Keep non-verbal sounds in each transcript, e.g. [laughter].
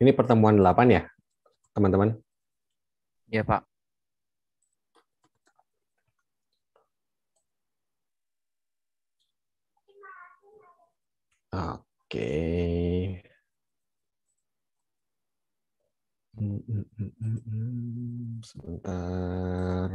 Ini pertemuan 8 ya, teman-teman? Ya, Pak. Oke. Hmm, hmm, hmm, Sebentar.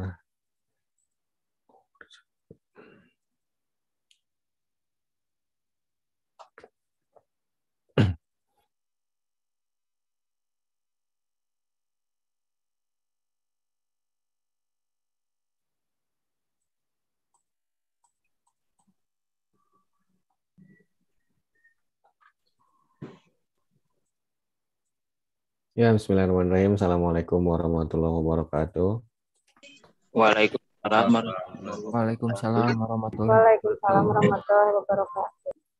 Ya, bismillahirrahmanirrahim. Assalamualaikum warahmatullahi wabarakatuh. Waalaikumsalam Waalaikumsalam warahmatullahi Waalaikumsalam warahmatullahi wabarakatuh.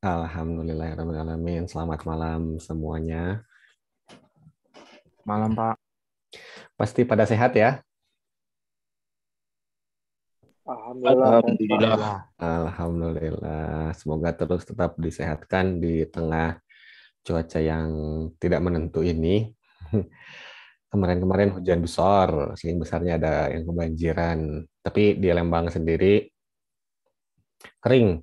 Alhamdulillahirrahmanirrahim. Selamat malam semuanya. Malam, Pak. Pasti pada sehat ya? Alhamdulillah. Alhamdulillah. Semoga terus tetap disehatkan di tengah cuaca yang tidak menentu ini. Kemarin-kemarin hujan besar, sehingga besarnya ada yang kebanjiran. Tapi di Lembang sendiri kering,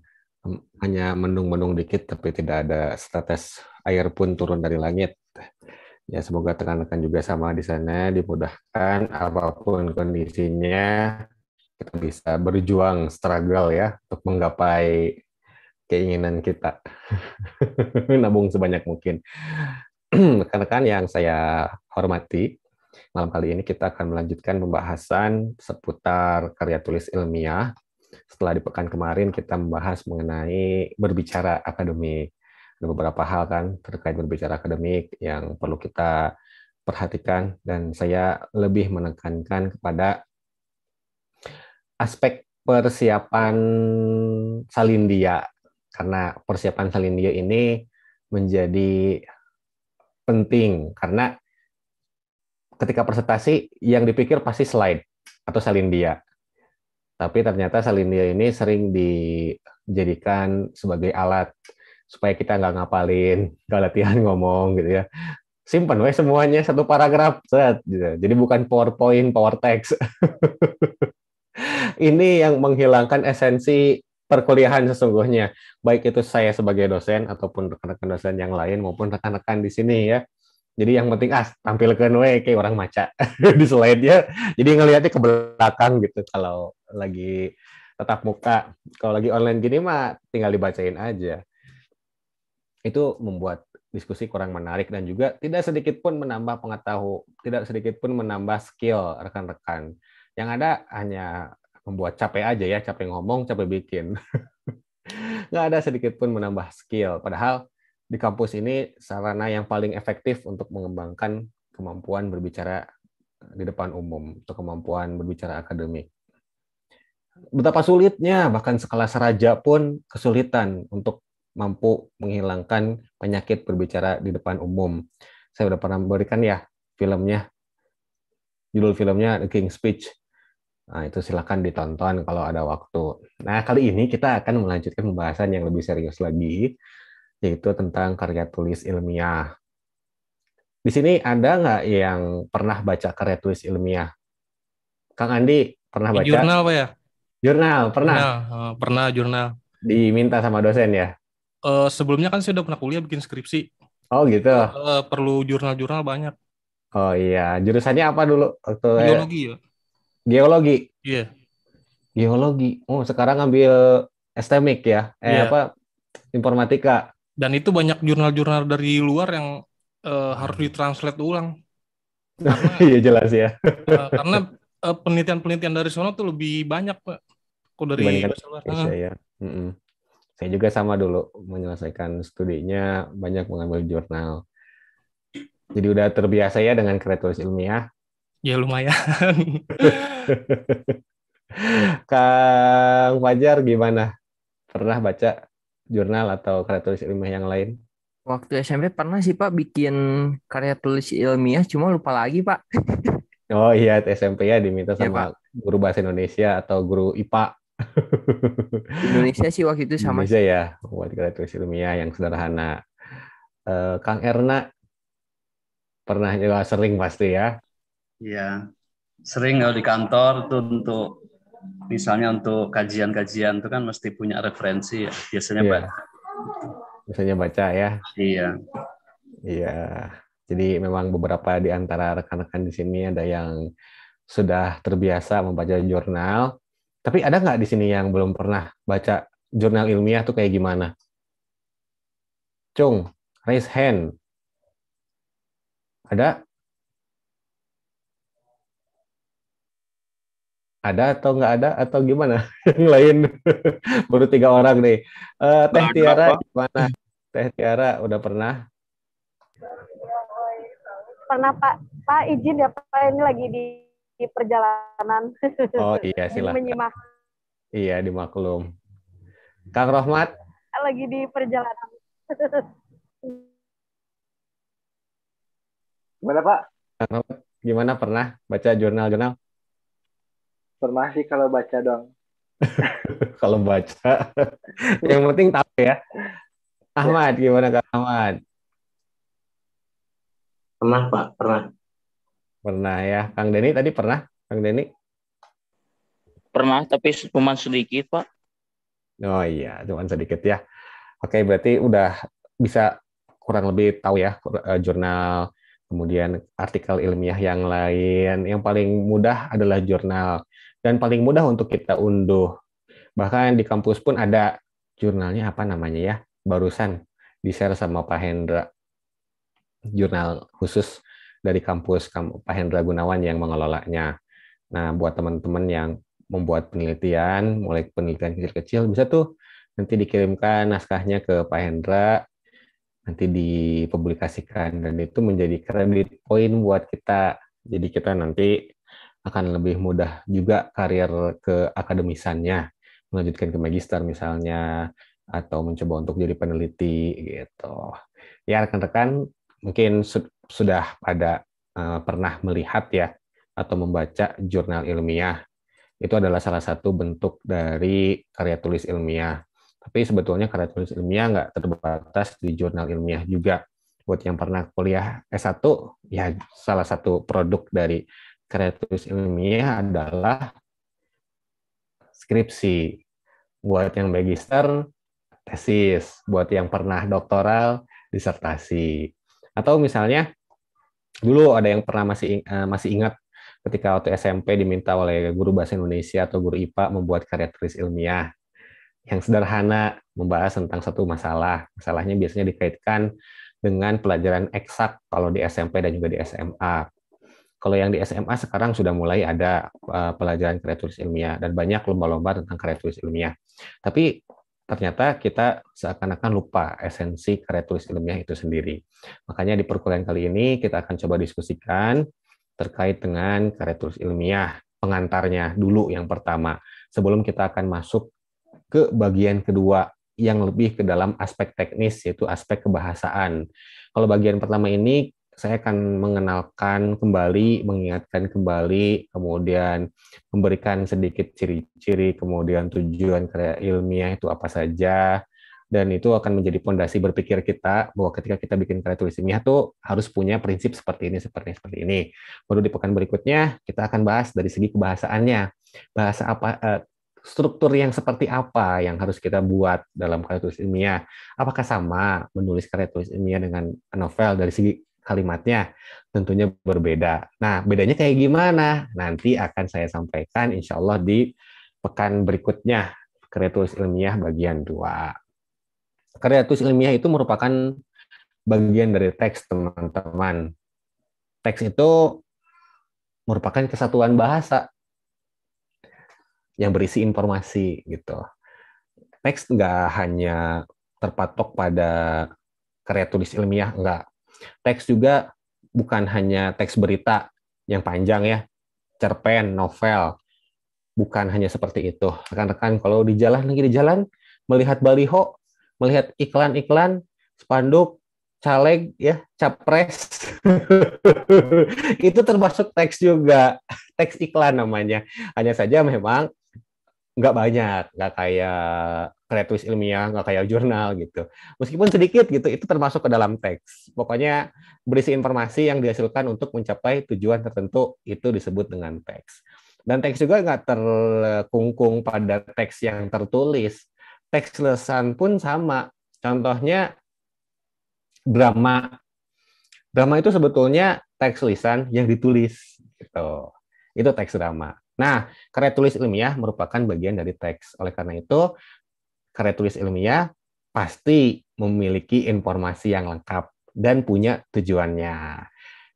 hanya mendung-mendung dikit, tapi tidak ada status air pun turun dari langit. Ya semoga tekan-tekan juga sama di sana dimudahkan apapun kondisinya kita bisa berjuang struggle ya untuk menggapai keinginan kita. [laughs] Nabung sebanyak mungkin. [clears throat] rekan-rekan yang saya hormati, malam kali ini kita akan melanjutkan pembahasan seputar karya tulis ilmiah. Setelah di pekan kemarin kita membahas mengenai berbicara akademik. Ada beberapa hal kan terkait berbicara akademik yang perlu kita perhatikan dan saya lebih menekankan kepada aspek persiapan salindia karena persiapan salindia ini menjadi penting karena ketika presentasi yang dipikir pasti slide atau salindia. Tapi ternyata salindia ini sering dijadikan sebagai alat supaya kita nggak ngapalin, nggak latihan ngomong gitu ya. simpen weh semuanya satu paragraf, set. Gitu. Jadi bukan PowerPoint, power text. [laughs] ini yang menghilangkan esensi perkuliahan sesungguhnya, baik itu saya sebagai dosen ataupun rekan-rekan dosen yang lain maupun rekan-rekan di sini ya. Jadi yang penting as ah, tampilkan we kayak orang maca [laughs] di slide ya. Jadi ngelihatnya ke belakang gitu kalau lagi tetap muka. Kalau lagi online gini mah tinggal dibacain aja. Itu membuat diskusi kurang menarik dan juga tidak sedikit pun menambah pengetahuan, tidak sedikit pun menambah skill rekan-rekan. Yang ada hanya membuat capek aja ya, capek ngomong, capek bikin. [laughs] Nggak ada sedikit pun menambah skill. Padahal di kampus ini sarana yang paling efektif untuk mengembangkan kemampuan berbicara di depan umum atau kemampuan berbicara akademik. Betapa sulitnya, bahkan sekelas raja pun kesulitan untuk mampu menghilangkan penyakit berbicara di depan umum. Saya sudah pernah memberikan ya filmnya, judul filmnya The King's Speech Nah, itu silahkan ditonton kalau ada waktu. Nah, kali ini kita akan melanjutkan pembahasan yang lebih serius lagi, yaitu tentang karya tulis ilmiah. Di sini ada nggak yang pernah baca karya tulis ilmiah? Kang Andi, pernah baca? jurnal, Pak ya? Jurnal, pernah? Pernah, eh, pernah jurnal. Diminta sama dosen ya? Uh, sebelumnya kan saya udah pernah kuliah bikin skripsi. Oh gitu? Uh, perlu jurnal-jurnal banyak. Oh iya, jurusannya apa dulu? Waktu biologi ya? ya? geologi iya yeah. geologi oh sekarang ngambil estemik ya eh yeah. apa informatika dan itu banyak jurnal-jurnal dari luar yang uh, harus ditranslate ulang Iya [laughs] iya jelas ya uh, [laughs] karena penelitian eh, penelitian-penelitian dari sana tuh lebih banyak pak kok dari Indonesia ya mm -mm. saya juga sama dulu menyelesaikan studinya banyak mengambil jurnal jadi udah terbiasa ya dengan kreatif ilmiah Ya lumayan. [laughs] Kang Fajar gimana? Pernah baca jurnal atau karya tulis ilmiah yang lain? Waktu SMP pernah sih Pak bikin karya tulis ilmiah, cuma lupa lagi Pak. [laughs] Oh iya, SMP ya diminta iya, sama Pak. guru bahasa Indonesia atau guru IPA. Indonesia sih waktu itu sama. Indonesia ya, buat karya tulis ilmiah yang sederhana. Uh, Kang Erna pernah juga sering pasti ya Iya. Sering kalau di kantor tuh untuk misalnya untuk kajian-kajian itu kan mesti punya referensi ya. Biasanya ya. baca. Biasanya baca ya. Iya. Iya. Jadi memang beberapa di antara rekan-rekan di sini ada yang sudah terbiasa membaca jurnal. Tapi ada nggak di sini yang belum pernah baca jurnal ilmiah tuh kayak gimana? Cung, raise hand. Ada? ada atau nggak ada atau gimana [laughs] yang lain baru tiga orang nih uh, teh nah, Tiara mana? teh Tiara udah pernah pernah Pak Pak izin ya Pak ini lagi di, di perjalanan oh iya [laughs] silakan menyimak iya dimaklum Kang Rohmat lagi di perjalanan gimana Pak gimana pernah baca jurnal-jurnal Informasi kalau baca dong. [laughs] kalau baca. [laughs] yang penting tahu ya. ya. Ahmad, gimana Kak Ahmad? Pernah, Pak, pernah. Pernah ya. Kang Deni tadi pernah? Kang Deni? Pernah, tapi cuma sedikit, Pak. Oh iya, cuma sedikit ya. Oke, berarti udah bisa kurang lebih tahu ya eh, jurnal kemudian artikel ilmiah yang lain. Yang paling mudah adalah jurnal dan paling mudah untuk kita unduh. Bahkan di kampus pun ada jurnalnya apa namanya ya, barusan di-share sama Pak Hendra. Jurnal khusus dari kampus Pak Hendra Gunawan yang mengelolanya. Nah, buat teman-teman yang membuat penelitian, mulai penelitian kecil-kecil, bisa tuh nanti dikirimkan naskahnya ke Pak Hendra, nanti dipublikasikan dan itu menjadi kredit poin buat kita. Jadi kita nanti akan lebih mudah juga karir ke akademisannya, melanjutkan ke magister misalnya, atau mencoba untuk jadi peneliti gitu. Ya rekan-rekan mungkin su sudah pada uh, pernah melihat ya atau membaca jurnal ilmiah. Itu adalah salah satu bentuk dari karya tulis ilmiah. Tapi sebetulnya karya tulis ilmiah nggak terbatas di jurnal ilmiah juga. Buat yang pernah kuliah S1, ya salah satu produk dari kreatus ilmiah adalah skripsi. Buat yang magister, tesis. Buat yang pernah doktoral, disertasi. Atau misalnya, dulu ada yang pernah masih eh, masih ingat ketika waktu SMP diminta oleh guru bahasa Indonesia atau guru IPA membuat karya tulis ilmiah yang sederhana membahas tentang satu masalah. Masalahnya biasanya dikaitkan dengan pelajaran eksak kalau di SMP dan juga di SMA. Kalau yang di SMA sekarang sudah mulai ada eh, pelajaran karya tulis ilmiah dan banyak lomba-lomba tentang karya tulis ilmiah. Tapi ternyata kita seakan-akan lupa esensi karya tulis ilmiah itu sendiri. Makanya di perkuliahan kali ini kita akan coba diskusikan terkait dengan karya tulis ilmiah, pengantarnya dulu yang pertama. Sebelum kita akan masuk ke bagian kedua yang lebih ke dalam aspek teknis yaitu aspek kebahasaan. Kalau bagian pertama ini saya akan mengenalkan kembali, mengingatkan kembali, kemudian memberikan sedikit ciri-ciri, kemudian tujuan karya ilmiah itu apa saja, dan itu akan menjadi fondasi berpikir kita bahwa ketika kita bikin karya tulis ilmiah tuh harus punya prinsip seperti ini, seperti ini, seperti ini. Baru di pekan berikutnya kita akan bahas dari segi kebahasaannya, bahasa apa, eh, struktur yang seperti apa yang harus kita buat dalam karya tulis ilmiah? Apakah sama menulis karya tulis ilmiah dengan novel dari segi kalimatnya tentunya berbeda. Nah, bedanya kayak gimana? Nanti akan saya sampaikan insya Allah di pekan berikutnya, karya tulis ilmiah bagian 2. Karya ilmiah itu merupakan bagian dari teks, teman-teman. Teks itu merupakan kesatuan bahasa yang berisi informasi gitu. Teks nggak hanya terpatok pada karya tulis ilmiah, nggak Teks juga bukan hanya teks berita yang panjang ya, cerpen, novel. Bukan hanya seperti itu. Rekan-rekan, kalau di jalan lagi di jalan, melihat baliho, melihat iklan-iklan, spanduk, caleg, ya, capres, [laughs] itu termasuk teks juga, teks iklan namanya. Hanya saja memang nggak banyak, nggak kayak kreatif ilmiah, nggak kayak jurnal gitu. Meskipun sedikit gitu, itu termasuk ke dalam teks. Pokoknya berisi informasi yang dihasilkan untuk mencapai tujuan tertentu itu disebut dengan teks. Dan teks juga nggak terkungkung pada teks yang tertulis. Teks lesan pun sama. Contohnya drama. Drama itu sebetulnya teks lisan yang ditulis gitu. Itu teks drama. Nah, karya tulis ilmiah merupakan bagian dari teks. Oleh karena itu, karya tulis ilmiah pasti memiliki informasi yang lengkap dan punya tujuannya.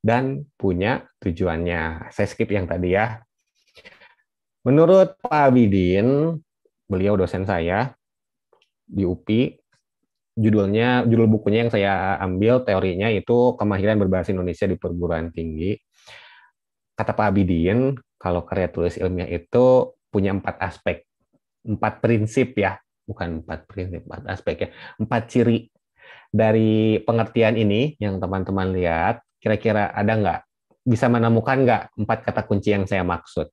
Dan punya tujuannya. Saya skip yang tadi ya. Menurut Pak Abidin, beliau dosen saya di UPI, judulnya judul bukunya yang saya ambil teorinya itu kemahiran berbahasa Indonesia di perguruan tinggi. Kata Pak Abidin, kalau karya tulis ilmiah itu punya empat aspek, empat prinsip ya, bukan empat prinsip, empat aspek ya, empat ciri dari pengertian ini yang teman-teman lihat, kira-kira ada nggak? Bisa menemukan nggak empat kata kunci yang saya maksud?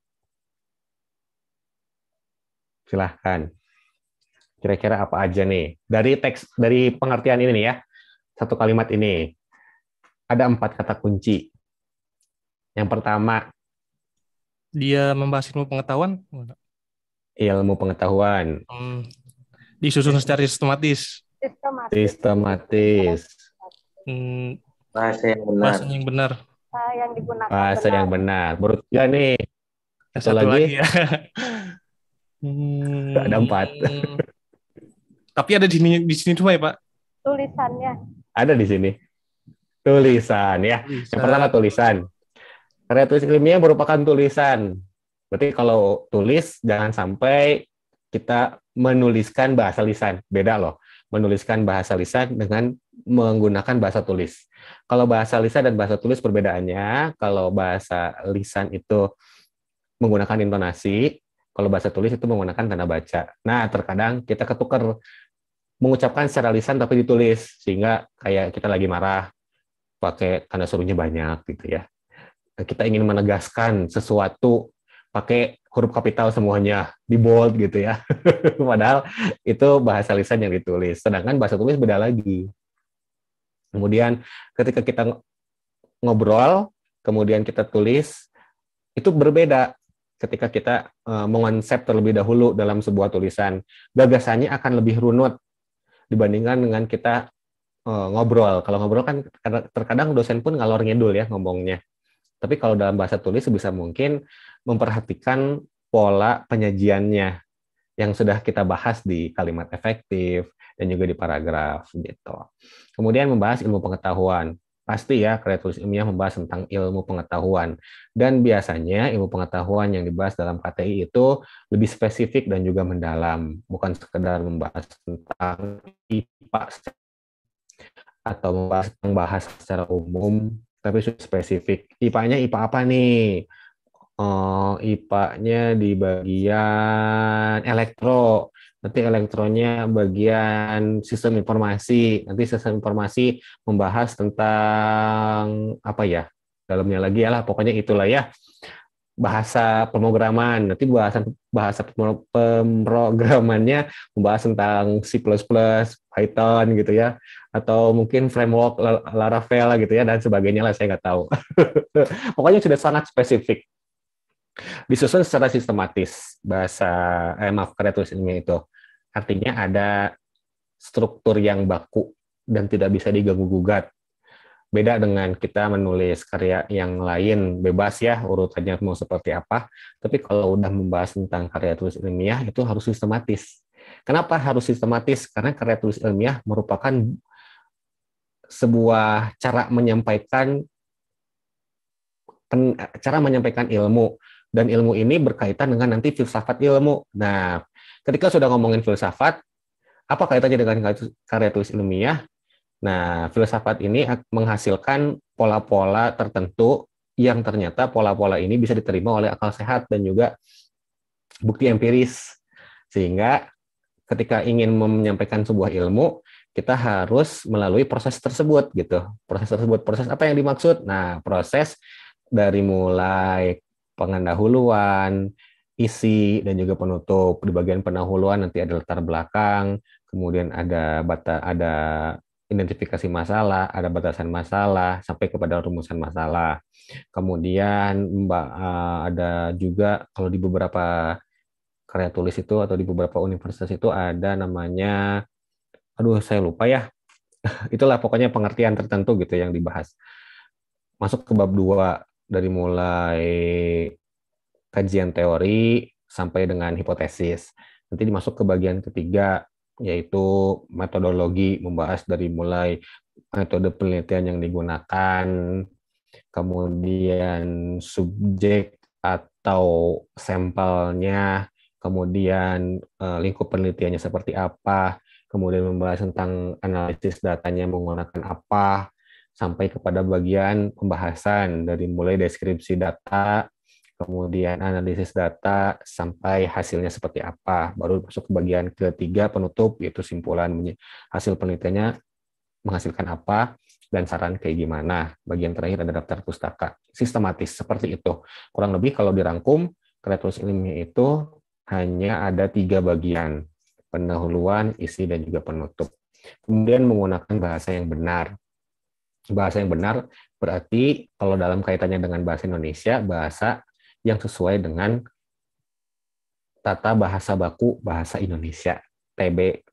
Silahkan. Kira-kira apa aja nih? Dari teks, dari pengertian ini ya, satu kalimat ini, ada empat kata kunci. Yang pertama, dia membahas ilmu pengetahuan? Ilmu pengetahuan. Hmm. Disusun secara sistematis. Sistematis. Sistematis. Hmm. Bahasa yang benar. Bahasa yang benar. Bahasa yang benar. yang benar. ya nih. Satu, Satu lagi. lagi ya. [laughs] hmm. Ada empat. [laughs] Tapi ada di sini di sini cuma ya Pak. Tulisannya. Ada di sini. Tulisan ya. Tulisan. Yang pertama tulisan. Karya tulis ilmiah merupakan tulisan. Berarti kalau tulis jangan sampai kita menuliskan bahasa lisan. Beda loh. Menuliskan bahasa lisan dengan menggunakan bahasa tulis. Kalau bahasa lisan dan bahasa tulis perbedaannya, kalau bahasa lisan itu menggunakan intonasi, kalau bahasa tulis itu menggunakan tanda baca. Nah, terkadang kita ketukar mengucapkan secara lisan tapi ditulis sehingga kayak kita lagi marah pakai tanda suruhnya banyak gitu ya Eh, kita ingin menegaskan sesuatu pakai huruf kapital semuanya di bold gitu ya. [laughs] Padahal itu bahasa lisan yang ditulis. Sedangkan bahasa tulis beda lagi. Kemudian ketika kita ngobrol, kemudian kita tulis, itu berbeda ketika kita uh, mengonsep terlebih dahulu dalam sebuah tulisan. Gagasannya akan lebih runut dibandingkan dengan kita uh, ngobrol. Kalau ngobrol kan terkadang dosen pun ngalor ngidul ya ngomongnya. Tapi kalau dalam bahasa tulis sebisa mungkin memperhatikan pola penyajiannya yang sudah kita bahas di kalimat efektif dan juga di paragraf gitu. Kemudian membahas ilmu pengetahuan. Pasti ya karya tulis ilmiah membahas tentang ilmu pengetahuan dan biasanya ilmu pengetahuan yang dibahas dalam KTI itu lebih spesifik dan juga mendalam, bukan sekedar membahas tentang IPA atau membahas tentang bahasa secara umum tapi spesifik. IPA-nya IPA apa nih? Oh, IPA-nya di bagian elektro, nanti elektronya bagian sistem informasi, nanti sistem informasi membahas tentang apa ya, dalamnya lagi ya lah, pokoknya itulah ya bahasa pemrograman. Nanti bahasa bahasa pemrogramannya membahas tentang C++, Python gitu ya, atau mungkin framework Laravel gitu ya dan sebagainya lah saya nggak tahu. [laughs] Pokoknya sudah sangat spesifik. Disusun secara sistematis bahasa eh, maaf kreatif ini itu. Artinya ada struktur yang baku dan tidak bisa diganggu gugat. Beda dengan kita menulis karya yang lain, bebas ya urutannya mau seperti apa. Tapi kalau udah membahas tentang karya tulis ilmiah, itu harus sistematis. Kenapa harus sistematis? Karena karya tulis ilmiah merupakan sebuah cara menyampaikan pen, cara menyampaikan ilmu dan ilmu ini berkaitan dengan nanti filsafat ilmu. Nah, ketika sudah ngomongin filsafat, apa kaitannya dengan karya tulis ilmiah? Nah, filsafat ini menghasilkan pola-pola tertentu yang ternyata pola-pola ini bisa diterima oleh akal sehat dan juga bukti empiris. Sehingga ketika ingin menyampaikan sebuah ilmu, kita harus melalui proses tersebut gitu. Proses tersebut, proses apa yang dimaksud? Nah, proses dari mulai pengendahuluan, isi dan juga penutup. Di bagian pendahuluan nanti ada latar belakang, kemudian ada bata ada identifikasi masalah, ada batasan masalah, sampai kepada rumusan masalah. Kemudian Mbak eh, ada juga kalau di beberapa karya tulis itu atau di beberapa universitas itu ada namanya, aduh saya lupa ya, [laughs] itulah pokoknya pengertian tertentu gitu yang dibahas. Masuk ke bab dua dari mulai kajian teori sampai dengan hipotesis. Nanti dimasuk ke bagian ketiga yaitu metodologi membahas dari mulai metode penelitian yang digunakan, kemudian subjek atau sampelnya, kemudian eh, lingkup penelitiannya seperti apa, kemudian membahas tentang analisis datanya menggunakan apa, sampai kepada bagian pembahasan dari mulai deskripsi data, kemudian analisis data sampai hasilnya seperti apa. Baru masuk ke bagian ketiga penutup yaitu simpulan hasil penelitiannya menghasilkan apa dan saran kayak gimana. Bagian terakhir ada daftar pustaka. Sistematis seperti itu. Kurang lebih kalau dirangkum kreatus ilmiah itu hanya ada tiga bagian. Pendahuluan, isi, dan juga penutup. Kemudian menggunakan bahasa yang benar. Bahasa yang benar berarti kalau dalam kaitannya dengan bahasa Indonesia, bahasa yang sesuai dengan tata bahasa baku bahasa Indonesia TB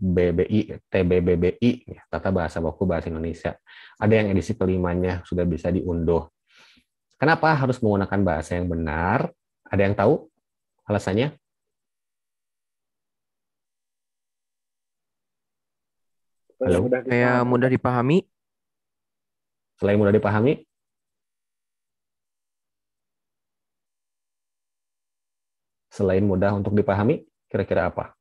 TBBBI ya, tata bahasa baku bahasa Indonesia ada yang edisi kelimanya sudah bisa diunduh kenapa harus menggunakan bahasa yang benar ada yang tahu alasannya Halo. Kayak mudah dipahami. Selain mudah dipahami? selain mudah untuk dipahami, kira-kira apa?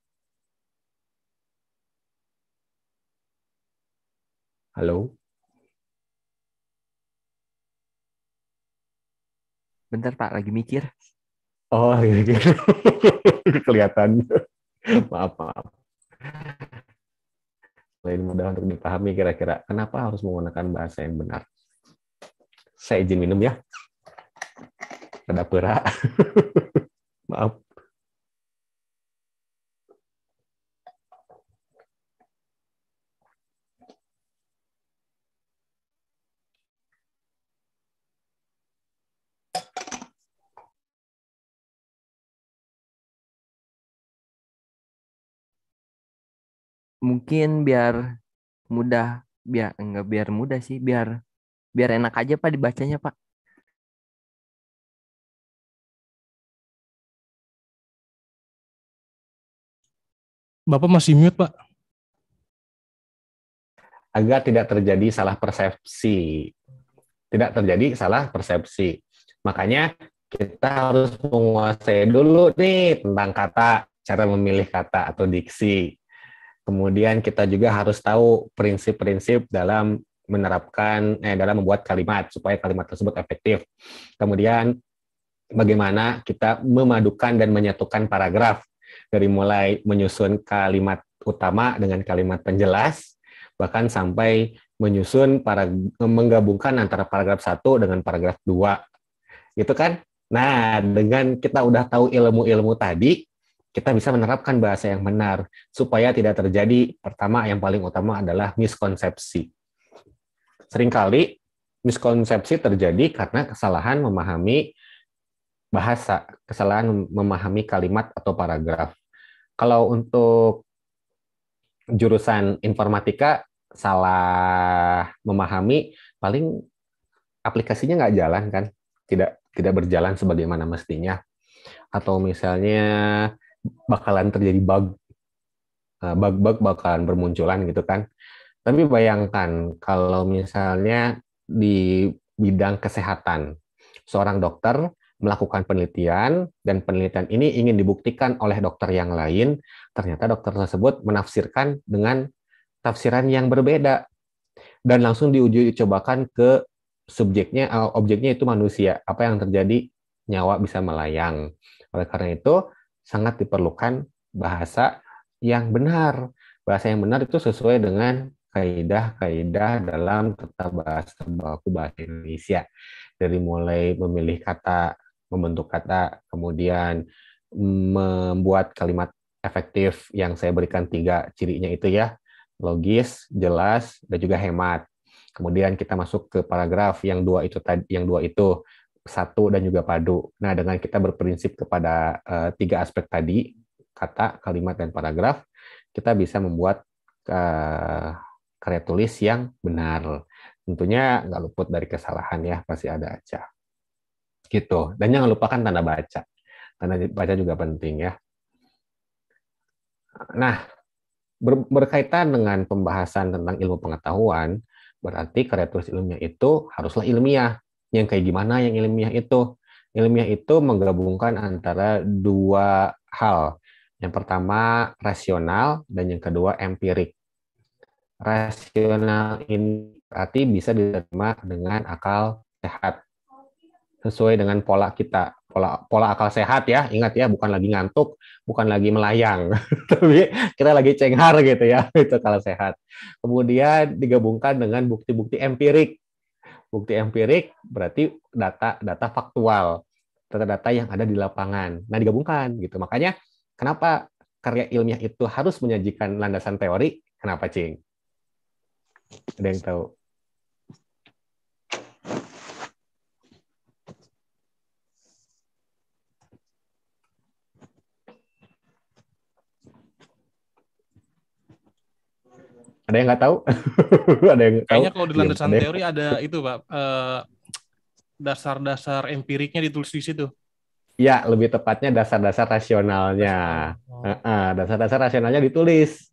Halo? Bentar Pak, lagi mikir. Oh, lagi mikir. [laughs] Kelihatan. maaf, maaf. Selain mudah untuk dipahami kira-kira, kenapa harus menggunakan bahasa yang benar? Saya izin minum ya. Ada pera. [laughs] maaf. mungkin biar mudah biar enggak biar mudah sih biar biar enak aja pak dibacanya pak Bapak masih mute, Pak. Agar tidak terjadi salah persepsi. Tidak terjadi salah persepsi. Makanya kita harus menguasai dulu nih tentang kata, cara memilih kata atau diksi. Kemudian kita juga harus tahu prinsip-prinsip dalam menerapkan eh dalam membuat kalimat supaya kalimat tersebut efektif. Kemudian bagaimana kita memadukan dan menyatukan paragraf dari mulai menyusun kalimat utama dengan kalimat penjelas bahkan sampai menyusun para menggabungkan antara paragraf satu dengan paragraf dua, Gitu kan? Nah, dengan kita udah tahu ilmu-ilmu tadi, kita bisa menerapkan bahasa yang benar supaya tidak terjadi pertama yang paling utama adalah miskonsepsi. Seringkali miskonsepsi terjadi karena kesalahan memahami bahasa, kesalahan memahami kalimat atau paragraf. Kalau untuk jurusan informatika salah memahami, paling aplikasinya nggak jalan kan, tidak tidak berjalan sebagaimana mestinya. Atau misalnya bakalan terjadi bug nah, bug-bug bakalan bermunculan gitu kan. Tapi bayangkan kalau misalnya di bidang kesehatan, seorang dokter melakukan penelitian dan penelitian ini ingin dibuktikan oleh dokter yang lain, ternyata dokter tersebut menafsirkan dengan tafsiran yang berbeda dan langsung diuji dicobakan ke subjeknya eh, objeknya itu manusia. Apa yang terjadi? Nyawa bisa melayang. Oleh karena itu, sangat diperlukan bahasa yang benar. Bahasa yang benar itu sesuai dengan kaidah-kaidah dalam tata bahasa baku bahasa Indonesia. Dari mulai memilih kata, membentuk kata, kemudian membuat kalimat efektif yang saya berikan tiga cirinya itu ya, logis, jelas, dan juga hemat. Kemudian kita masuk ke paragraf yang dua itu tadi, yang dua itu satu dan juga padu. Nah, dengan kita berprinsip kepada uh, tiga aspek tadi, kata, kalimat, dan paragraf, kita bisa membuat uh, karya tulis yang benar. Tentunya nggak luput dari kesalahan ya, pasti ada aja. Gitu. Dan jangan lupakan tanda baca. Tanda baca juga penting ya. Nah, berkaitan dengan pembahasan tentang ilmu pengetahuan, berarti karya tulis ilmiah itu haruslah ilmiah yang kayak gimana yang ilmiah itu ilmiah itu menggabungkan antara dua hal yang pertama rasional dan yang kedua empirik rasional ini berarti bisa diterima dengan akal sehat sesuai dengan pola kita pola pola akal sehat ya ingat ya bukan lagi ngantuk bukan lagi melayang [laughs] tapi kita lagi cenghar gitu ya [laughs] itu akal sehat kemudian digabungkan dengan bukti-bukti empirik Bukti empirik berarti data data faktual, data-data yang ada di lapangan. Nah, digabungkan gitu. Makanya kenapa karya ilmiah itu harus menyajikan landasan teori? Kenapa, Cing? Ada yang tahu? Ada yang nggak tahu? [laughs] ada yang Kayaknya tahu? Kayaknya kalau di iya, landasan ya, teori ada itu pak eh, dasar-dasar empiriknya ditulis di situ. Ya, lebih tepatnya dasar-dasar rasionalnya. Dasar-dasar oh. Dasar -dasar rasionalnya ditulis.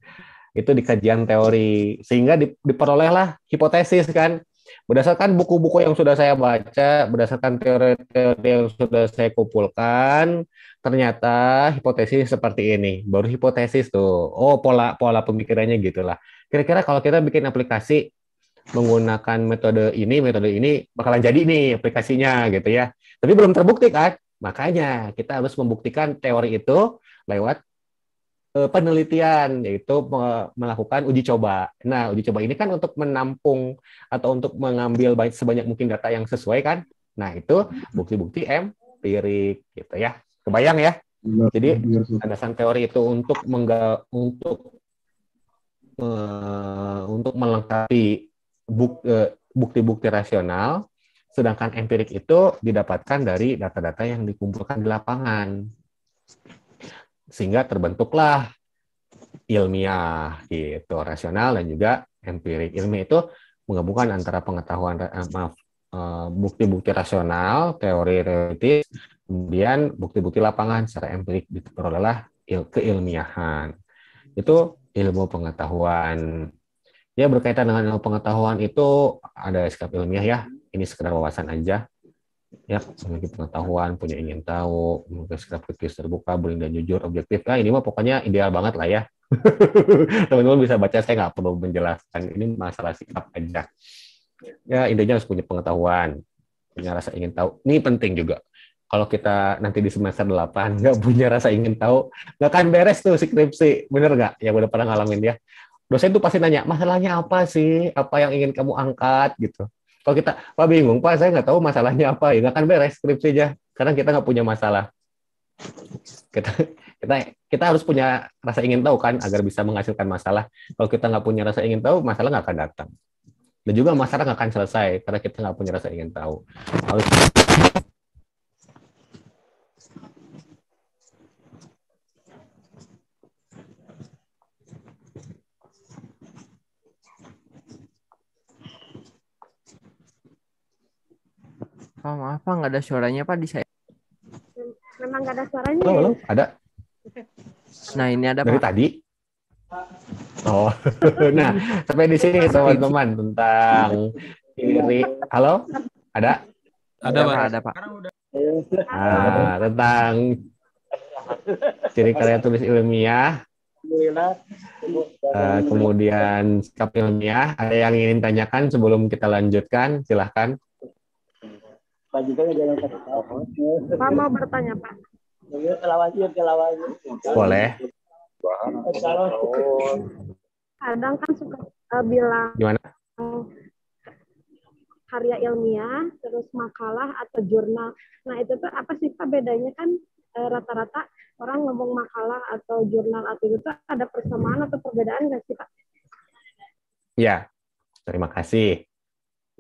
Itu di kajian teori. Sehingga diperolehlah hipotesis kan. Berdasarkan buku-buku yang sudah saya baca, berdasarkan teori-teori yang sudah saya kumpulkan, ternyata hipotesis seperti ini. Baru hipotesis tuh. Oh, pola pola pemikirannya gitulah. Kira-kira kalau kita bikin aplikasi menggunakan metode ini, metode ini bakalan jadi nih aplikasinya gitu ya. Tapi belum terbukti kan? Makanya kita harus membuktikan teori itu lewat e, penelitian yaitu melakukan uji coba. Nah, uji coba ini kan untuk menampung atau untuk mengambil sebanyak mungkin data yang sesuai kan. Nah, itu bukti-bukti empirik gitu ya. Kebayang ya? Jadi landasan teori itu untuk mengga, untuk uh, untuk melengkapi buk, eh, bukti-bukti rasional, sedangkan empirik itu didapatkan dari data-data yang dikumpulkan di lapangan. Sehingga terbentuklah ilmiah gitu, rasional dan juga empirik. Ilmiah itu menggabungkan antara pengetahuan eh, maaf bukti-bukti rasional, teori teoritis Kemudian bukti-bukti lapangan secara empirik diperolehlah il keilmiahan. Itu ilmu pengetahuan. Ya berkaitan dengan ilmu pengetahuan itu ada sikap ilmiah ya. Ini sekedar wawasan aja. Ya, memiliki pengetahuan, punya ingin tahu, mungkin sikap kritis terbuka, berani dan jujur, objektif. nah ini mah pokoknya ideal banget lah ya. [laughs] Teman-teman bisa baca, saya nggak perlu menjelaskan. Ini masalah sikap aja. Ya, intinya harus punya pengetahuan, punya rasa ingin tahu. Ini penting juga kalau kita nanti di semester 8 [laughs] nggak punya rasa ingin tahu, nggak akan beres tuh skripsi. Bener nggak? Yang udah pernah ngalamin ya. Dosen tuh pasti nanya, masalahnya apa sih? Apa yang ingin kamu angkat gitu. Kalau kita, Pak bingung, Pak saya nggak tahu masalahnya apa. Ya nggak akan beres skripsinya. Karena kita nggak punya masalah. Kita, kita kita harus punya rasa ingin tahu kan agar bisa menghasilkan masalah. Kalau kita nggak punya rasa ingin tahu, masalah nggak akan datang. Dan juga masalah nggak akan selesai karena kita nggak punya rasa ingin tahu. Harus Oh, maaf Pak, nggak ada suaranya Pak di saya. Memang nggak ada suaranya. Halo, halo. Ya? ada. Nah, ini ada Dari Pak. tadi. Oh, [laughs] nah sampai di sini teman-teman tentang ini. Halo, ada? Ada, ada Pak. Ada Pak. Nah, tentang ciri karya tulis ilmiah. Uh, kemudian sikap ilmiah. Ada yang ingin tanyakan sebelum kita lanjutkan? Silahkan. Pak Jika jangan kasih Pak mau bertanya Pak. Boleh. Kadang kan suka uh, bilang. Gimana? Eh, karya ilmiah, terus makalah atau jurnal. Nah itu tuh apa sih Pak bedanya kan eh, rata-rata orang ngomong makalah atau jurnal atau itu ada persamaan atau perbedaan nggak sih Pak? Ya, terima kasih.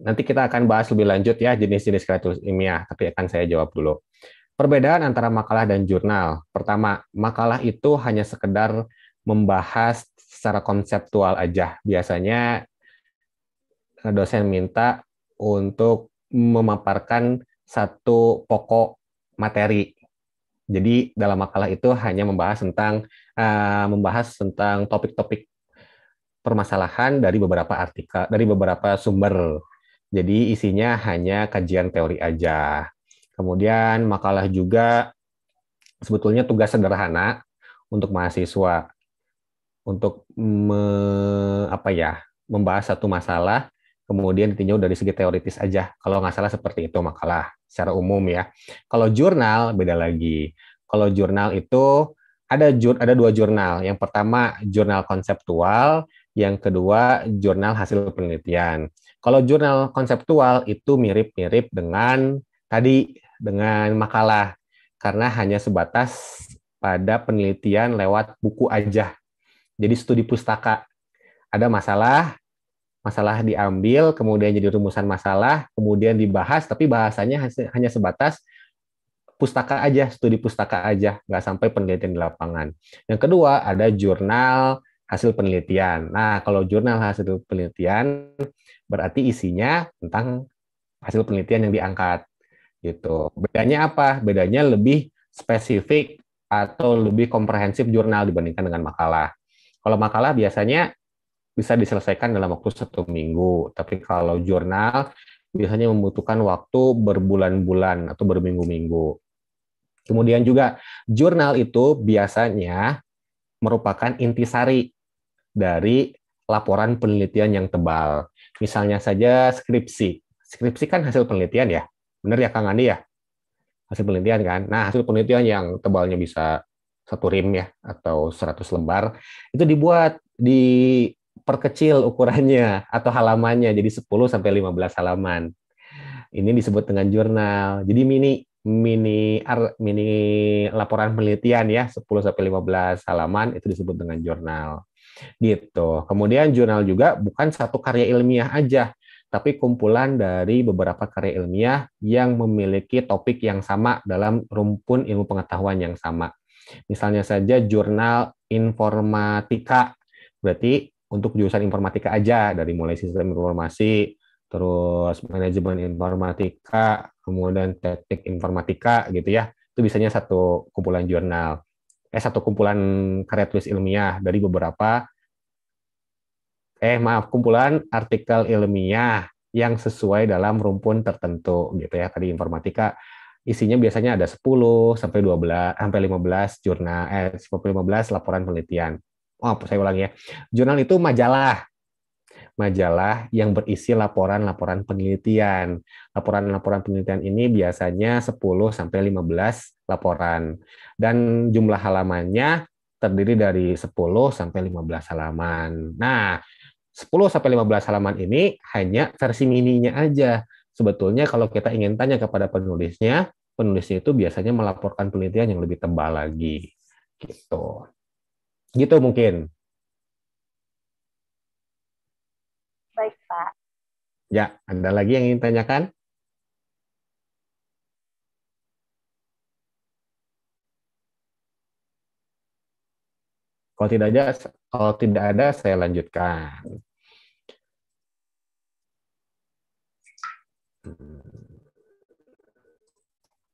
Nanti kita akan bahas lebih lanjut ya jenis-jenis karya tulis ilmiah, tapi akan saya jawab dulu. Perbedaan antara makalah dan jurnal. Pertama, makalah itu hanya sekedar membahas secara konseptual aja. Biasanya eh, dosen minta untuk memaparkan satu pokok materi. Jadi dalam makalah itu hanya membahas tentang uh, membahas tentang topik-topik permasalahan dari beberapa artikel dari beberapa sumber jadi isinya hanya kajian teori aja. Kemudian makalah juga sebetulnya tugas sederhana untuk mahasiswa untuk me, apa ya membahas satu masalah kemudian ditinjau dari segi teoritis aja kalau nggak salah seperti itu makalah secara umum ya kalau jurnal beda lagi kalau jurnal itu ada ada dua jurnal yang pertama jurnal konseptual yang kedua jurnal hasil penelitian kalau jurnal konseptual itu mirip-mirip dengan tadi dengan makalah karena hanya sebatas pada penelitian lewat buku aja. Jadi studi pustaka. Ada masalah, masalah diambil, kemudian jadi rumusan masalah, kemudian dibahas, tapi bahasanya hanya sebatas pustaka aja, studi pustaka aja, nggak sampai penelitian di lapangan. Yang kedua, ada jurnal hasil penelitian. Nah, kalau jurnal hasil penelitian berarti isinya tentang hasil penelitian yang diangkat. Gitu. Bedanya apa? Bedanya lebih spesifik atau lebih komprehensif jurnal dibandingkan dengan makalah. Kalau makalah biasanya bisa diselesaikan dalam waktu satu minggu, tapi kalau jurnal biasanya membutuhkan waktu berbulan-bulan atau berminggu-minggu. Kemudian juga jurnal itu biasanya merupakan intisari dari laporan penelitian yang tebal. Misalnya saja skripsi. Skripsi kan hasil penelitian ya. Benar ya Kang Andi ya? Hasil penelitian kan. Nah, hasil penelitian yang tebalnya bisa satu rim ya atau 100 lembar itu dibuat di perkecil ukurannya atau halamannya jadi 10 sampai 15 halaman. Ini disebut dengan jurnal. Jadi mini mini mini laporan penelitian ya 10 sampai 15 halaman itu disebut dengan jurnal. Gitu. Kemudian jurnal juga bukan satu karya ilmiah aja, tapi kumpulan dari beberapa karya ilmiah yang memiliki topik yang sama dalam rumpun ilmu pengetahuan yang sama. Misalnya saja jurnal informatika. Berarti untuk jurusan informatika aja dari mulai sistem informasi, terus manajemen informatika, kemudian teknik informatika gitu ya. Itu biasanya satu kumpulan jurnal. Eh satu kumpulan karya tulis ilmiah dari beberapa eh maaf kumpulan artikel ilmiah yang sesuai dalam rumpun tertentu gitu ya. Tadi informatika isinya biasanya ada 10 sampai 12 sampai 15 jurnal eh sampai 15 laporan penelitian. Oh, saya ulangi ya. Jurnal itu majalah majalah yang berisi laporan-laporan penelitian. Laporan-laporan penelitian ini biasanya 10 sampai 15 laporan dan jumlah halamannya terdiri dari 10 sampai 15 halaman. Nah, 10 sampai 15 halaman ini hanya versi mininya aja. Sebetulnya kalau kita ingin tanya kepada penulisnya, penulisnya itu biasanya melaporkan penelitian yang lebih tebal lagi. Gitu. Gitu mungkin. Baik, Pak. Ya, ada lagi yang ingin tanyakan? Kalau tidak ada, kalau tidak ada saya lanjutkan.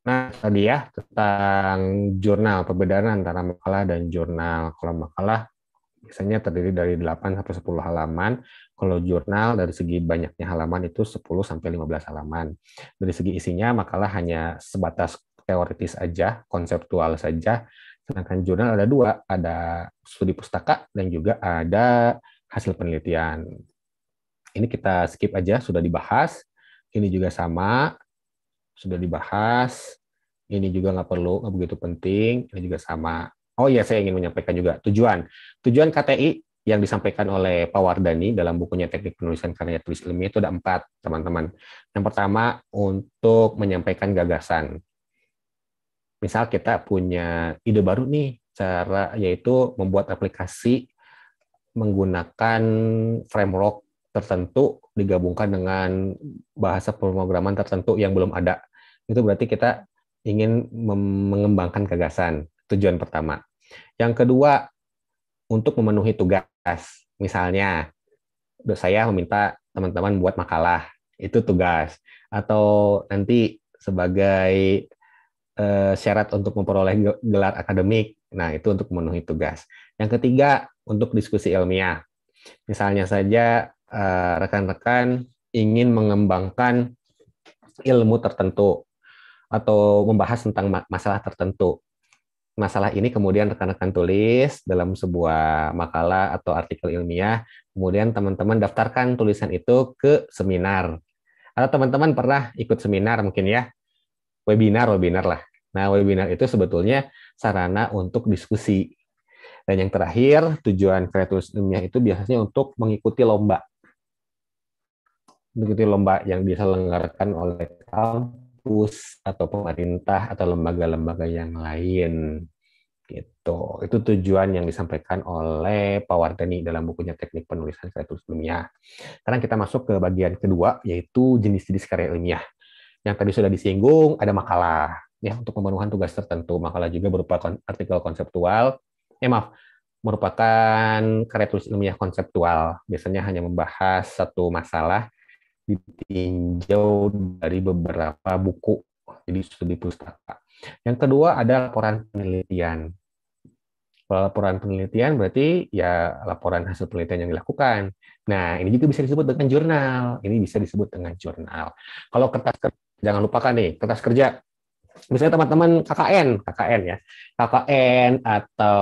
Nah, tadi ya tentang jurnal, perbedaan antara makalah dan jurnal. Kalau makalah Biasanya terdiri dari 8 sampai 10 halaman. Kalau jurnal dari segi banyaknya halaman itu 10 sampai 15 halaman. Dari segi isinya makalah hanya sebatas teoritis aja, konseptual saja. Sedangkan jurnal ada dua, ada studi pustaka dan juga ada hasil penelitian. Ini kita skip aja, sudah dibahas. Ini juga sama, sudah dibahas. Ini juga nggak perlu, nggak begitu penting. Ini juga sama. Oh iya, saya ingin menyampaikan juga tujuan. Tujuan KTI yang disampaikan oleh Pak Wardani dalam bukunya Teknik Penulisan Karya Tulis Ilmiah itu ada empat, teman-teman. Yang pertama, untuk menyampaikan gagasan. Misal kita punya ide baru nih, cara yaitu membuat aplikasi menggunakan framework tertentu digabungkan dengan bahasa pemrograman tertentu yang belum ada. Itu berarti kita ingin mengembangkan gagasan tujuan pertama. Yang kedua, untuk memenuhi tugas. Misalnya, saya meminta teman-teman buat makalah, itu tugas. Atau nanti sebagai uh, syarat untuk memperoleh gelar akademik, nah itu untuk memenuhi tugas. Yang ketiga, untuk diskusi ilmiah. Misalnya saja eh, rekan-rekan uh, ingin mengembangkan ilmu tertentu atau membahas tentang masalah tertentu masalah ini kemudian rekan-rekan tulis dalam sebuah makalah atau artikel ilmiah, kemudian teman-teman daftarkan tulisan itu ke seminar. Atau teman-teman pernah ikut seminar mungkin ya, webinar, webinar lah. Nah, webinar itu sebetulnya sarana untuk diskusi. Dan yang terakhir, tujuan karya ilmiah itu biasanya untuk mengikuti lomba. Mengikuti lomba yang biasa diselenggarakan oleh kaum kampus atau pemerintah atau lembaga-lembaga yang lain gitu itu tujuan yang disampaikan oleh Pak Wardani dalam bukunya teknik penulisan karya tulis ilmiah sekarang kita masuk ke bagian kedua yaitu jenis-jenis karya ilmiah yang tadi sudah disinggung ada makalah ya untuk pemenuhan tugas tertentu makalah juga berupa artikel konseptual eh maaf merupakan karya tulis ilmiah konseptual biasanya hanya membahas satu masalah ditinjau dari beberapa buku, jadi studi pustaka. Yang kedua ada laporan penelitian. Kalau Laporan penelitian berarti ya laporan hasil penelitian yang dilakukan. Nah, ini juga bisa disebut dengan jurnal. Ini bisa disebut dengan jurnal. Kalau kertas kerja, jangan lupakan nih, kertas kerja. Misalnya teman-teman KKN, KKN ya. KKN atau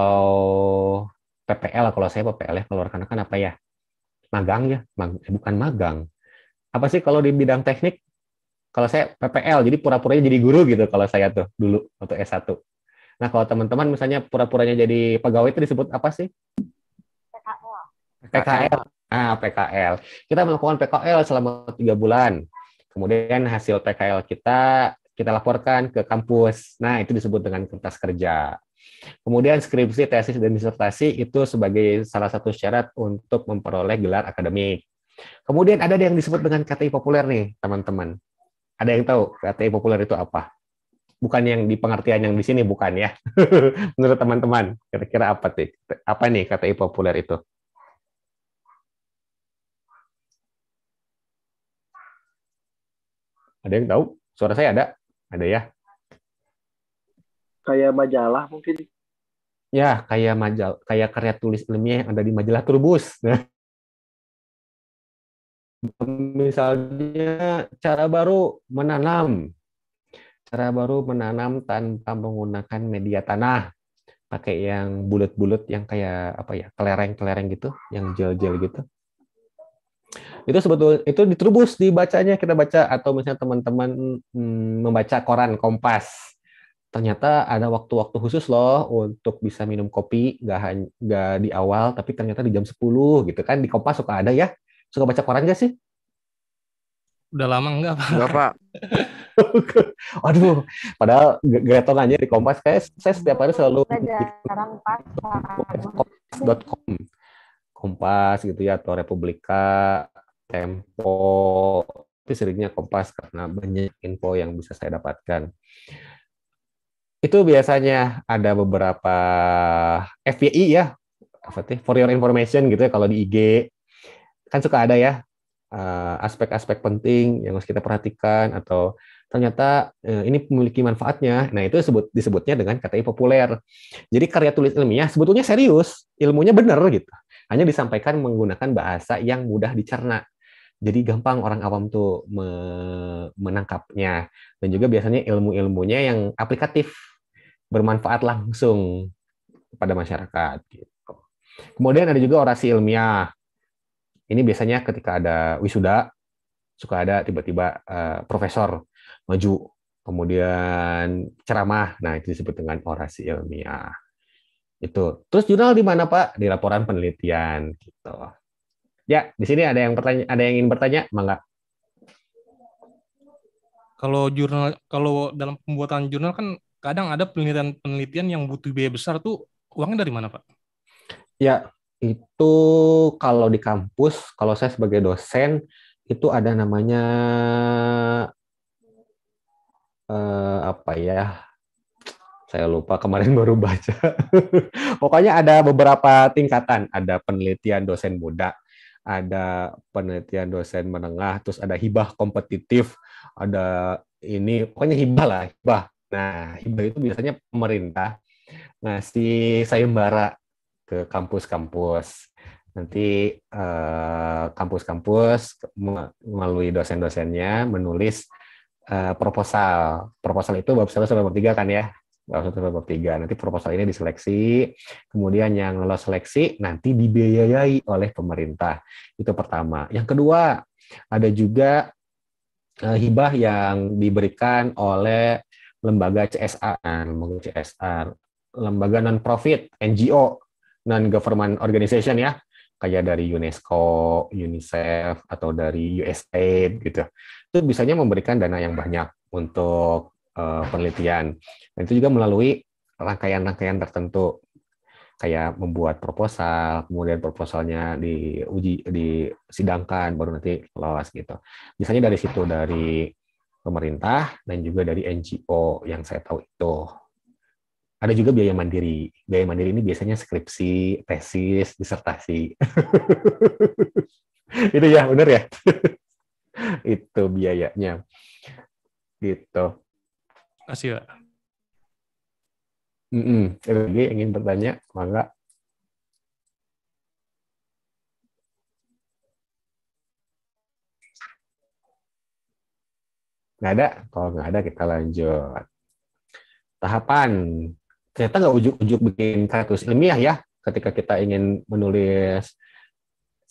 PPL kalau saya PPL ya, kalau rekan-rekan apa ya? Magang ya, Mag eh, bukan magang apa sih kalau di bidang teknik? Kalau saya PPL, jadi pura-puranya jadi guru gitu kalau saya tuh dulu waktu S1. Nah, kalau teman-teman misalnya pura-puranya jadi pegawai itu disebut apa sih? PKL. PKL. Ah, PKL. Kita melakukan PKL selama tiga bulan. Kemudian hasil PKL kita kita laporkan ke kampus. Nah, itu disebut dengan kertas kerja. Kemudian skripsi, tesis, dan disertasi itu sebagai salah satu syarat untuk memperoleh gelar akademik. Kemudian ada yang disebut dengan KTI populer nih, teman-teman. Ada yang tahu KTI populer itu apa? Bukan yang di pengertian yang di sini, bukan ya. [laughs] Menurut teman-teman, kira-kira apa sih? Apa nih KTI populer itu? Ada yang tahu? Suara saya ada? Ada ya? Kayak majalah mungkin. Ya, kayak majalah, kayak karya tulis ilmiah yang ada di majalah Turbus. [laughs] misalnya cara baru menanam cara baru menanam tanpa menggunakan media tanah pakai yang bulat-bulat yang kayak apa ya kelereng-kelereng gitu yang gel-gel gitu itu sebetulnya itu diterubus dibacanya kita baca atau misalnya teman-teman hmm, membaca koran kompas ternyata ada waktu-waktu khusus loh untuk bisa minum kopi nggak nggak di awal tapi ternyata di jam 10 gitu kan di kompas suka ada ya Suka baca koran gak sih? Udah lama enggak, Pak. Enggak, Pak. [laughs] Aduh, padahal Greto nanya di Kompas, kayak saya setiap hari selalu kompas.com Kompas gitu ya, atau Republika, Tempo, itu seringnya Kompas karena banyak info yang bisa saya dapatkan. Itu biasanya ada beberapa FPI ya, apa sih, for your information gitu ya, kalau di IG, kan suka ada ya eh, aspek-aspek penting yang harus kita perhatikan atau ternyata eh, ini memiliki manfaatnya. Nah, itu disebut disebutnya dengan KTI populer. Jadi karya tulis ilmiah sebetulnya serius, ilmunya benar gitu. Hanya disampaikan menggunakan bahasa yang mudah dicerna. Jadi gampang orang awam tuh menangkapnya dan juga biasanya ilmu-ilmunya yang aplikatif, bermanfaat langsung pada masyarakat gitu. Kemudian ada juga orasi ilmiah. Ini biasanya ketika ada wisuda, suka ada tiba-tiba uh, profesor maju, kemudian ceramah. Nah, itu disebut dengan orasi ilmiah. Itu. Terus jurnal di mana, Pak? Di laporan penelitian gitu. Ya, di sini ada yang bertanya ada yang ingin bertanya, mangga. Kalau jurnal kalau dalam pembuatan jurnal kan kadang ada penelitian-penelitian yang butuh biaya besar tuh uangnya dari mana, Pak? Ya, itu kalau di kampus, kalau saya sebagai dosen, itu ada namanya eh, apa ya? Saya lupa kemarin [laughs] baru baca. Pokoknya ada beberapa tingkatan. Ada penelitian dosen muda, ada penelitian dosen menengah, terus ada hibah kompetitif, ada ini pokoknya hibah lah hibah. Nah hibah itu biasanya pemerintah nah ngasih sayembara ke kampus-kampus. Nanti eh, kampus-kampus uh, melalui dosen-dosennya menulis uh, proposal. Proposal itu bab 1 sampai bab 3 kan ya? Bab 1 sampai bab 3. Nanti proposal ini diseleksi, kemudian yang lolos seleksi nanti dibiayai oleh pemerintah. Itu pertama. Yang kedua, ada juga uh, hibah yang diberikan oleh lembaga CSR, lembaga CSR, lembaga non profit, NGO non-government organization ya, kayak dari UNESCO, UNICEF, atau dari USAID gitu. Itu bisanya memberikan dana yang banyak untuk uh, penelitian. Dan itu juga melalui rangkaian-rangkaian tertentu kayak membuat proposal, kemudian proposalnya diuji, disidangkan, baru nanti lolos gitu. Misalnya dari situ dari pemerintah dan juga dari NGO yang saya tahu itu ada juga biaya mandiri. Biaya mandiri ini biasanya skripsi, tesis, disertasi. [laughs] itu ya, benar ya. [laughs] itu biayanya. Gitu. Masih, Pak. Mm -mm. ingin bertanya, maka Nggak ada? Kalau nggak ada, kita lanjut. Tahapan ternyata nggak ujuk-ujuk bikin kaktus ilmiah ya ketika kita ingin menulis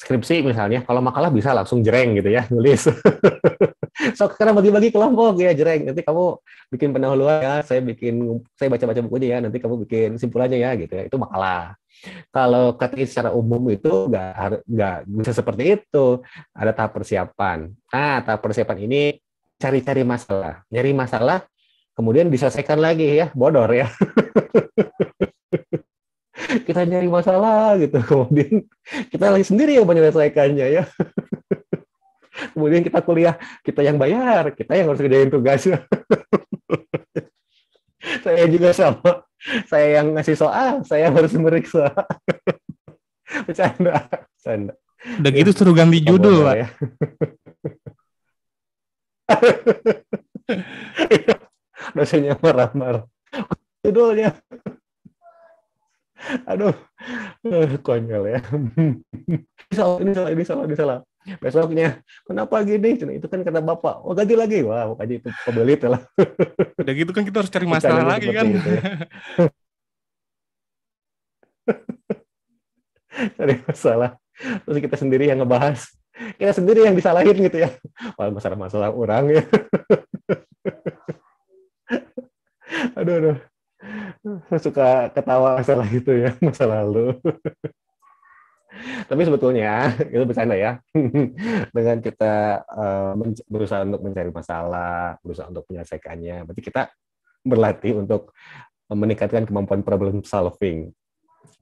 skripsi misalnya kalau makalah bisa langsung jereng gitu ya nulis [laughs] so sekarang bagi-bagi kelompok ya jereng nanti kamu bikin pendahuluan ya saya bikin saya baca-baca bukunya ya nanti kamu bikin simpulannya ya gitu ya itu makalah kalau kata secara umum itu nggak nggak bisa seperti itu ada tahap persiapan nah tahap persiapan ini cari-cari masalah nyari masalah kemudian diselesaikan lagi ya bodor ya [laughs] [laughs] kita nyari masalah gitu kemudian kita lagi sendiri yang menyelesaikannya ya [laughs] kemudian kita kuliah kita yang bayar kita yang harus kerjain tugasnya [laughs] saya juga sama saya yang ngasih soal saya harus meriksa bercanda bercanda udah gitu ya. suruh ganti judul pak ya. dosennya marah-marah judulnya. Aduh, eh, konyol ya. salah, ini salah, ini salah, ini salah. Besoknya, kenapa gini? Cuma itu kan kata bapak. Oh, ganti lagi. Wah, pokoknya itu kebelit lah. Udah gitu kan kita harus cari masalah lagi kan. Gitu ya. [laughs] cari masalah. Terus kita sendiri yang ngebahas. Kita sendiri yang disalahin gitu ya. Wah, masalah-masalah orang ya. [laughs] aduh, aduh suka ketawa masalah itu ya, [laughs] masa lalu. Tapi sebetulnya itu bercanda ya. [laughs] Dengan kita uh, berusaha untuk mencari masalah, berusaha untuk menyelesaikannya, berarti kita berlatih untuk meningkatkan kemampuan problem solving.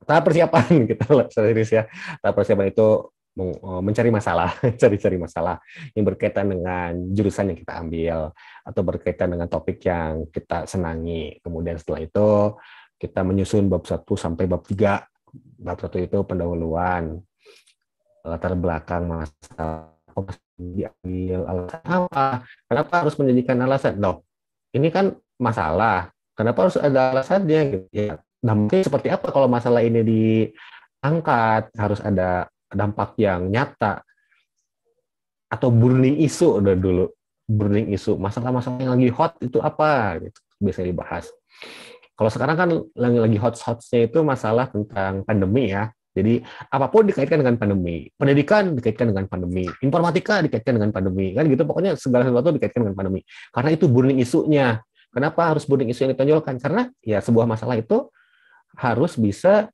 Tahap persiapan [laughs] kita serius ya. Tahap persiapan itu Eh, mencari masalah, [laughs] cari-cari masalah yang berkaitan dengan jurusan yang kita ambil atau berkaitan dengan topik yang kita senangi. Kemudian setelah itu kita menyusun bab 1 sampai bab 3. Bab 1 itu pendahuluan latar belakang masalah diambil alasan apa? Kenapa harus menjadikan alasan? Loh, ini kan masalah. Kenapa harus ada alasannya? Gitu. Ya, nanti seperti apa kalau masalah ini diangkat? Harus ada dampak yang nyata atau burning isu udah dulu burning isu masalah-masalah yang lagi hot itu apa gitu bisa dibahas kalau sekarang kan lagi lagi hot hotnya itu masalah tentang pandemi ya jadi apapun dikaitkan dengan pandemi pendidikan dikaitkan dengan pandemi informatika dikaitkan dengan pandemi kan gitu pokoknya segala sesuatu dikaitkan dengan pandemi karena itu burning isunya kenapa harus burning isu yang ditonjolkan karena ya sebuah masalah itu harus bisa